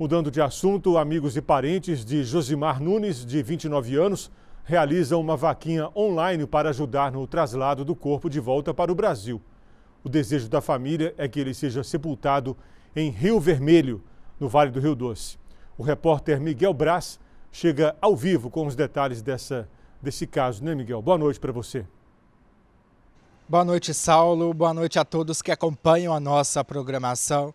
Mudando de assunto, amigos e parentes de Josimar Nunes, de 29 anos, realizam uma vaquinha online para ajudar no traslado do corpo de volta para o Brasil. O desejo da família é que ele seja sepultado em Rio Vermelho, no Vale do Rio Doce. O repórter Miguel Braz chega ao vivo com os detalhes dessa, desse caso, né, Miguel? Boa noite para você. Boa noite, Saulo. Boa noite a todos que acompanham a nossa programação.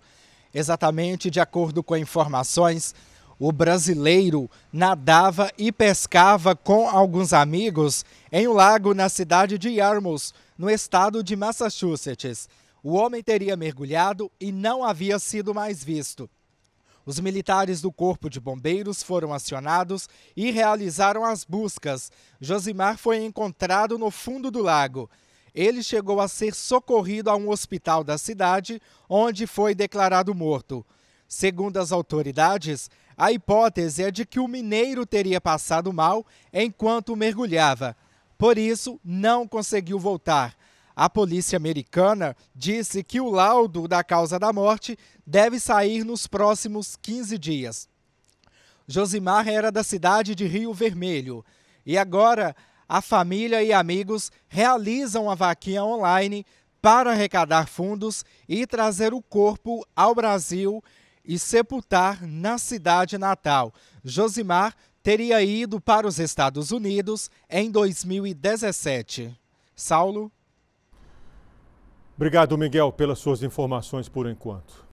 Exatamente de acordo com informações, o brasileiro nadava e pescava com alguns amigos em um lago na cidade de Yarmouth, no estado de Massachusetts. O homem teria mergulhado e não havia sido mais visto. Os militares do Corpo de Bombeiros foram acionados e realizaram as buscas. Josimar foi encontrado no fundo do lago ele chegou a ser socorrido a um hospital da cidade, onde foi declarado morto. Segundo as autoridades, a hipótese é de que o mineiro teria passado mal enquanto mergulhava. Por isso, não conseguiu voltar. A polícia americana disse que o laudo da causa da morte deve sair nos próximos 15 dias. Josimar era da cidade de Rio Vermelho e agora a família e amigos realizam a vaquinha online para arrecadar fundos e trazer o corpo ao Brasil e sepultar na cidade natal. Josimar teria ido para os Estados Unidos em 2017. Saulo. Obrigado, Miguel, pelas suas informações por enquanto.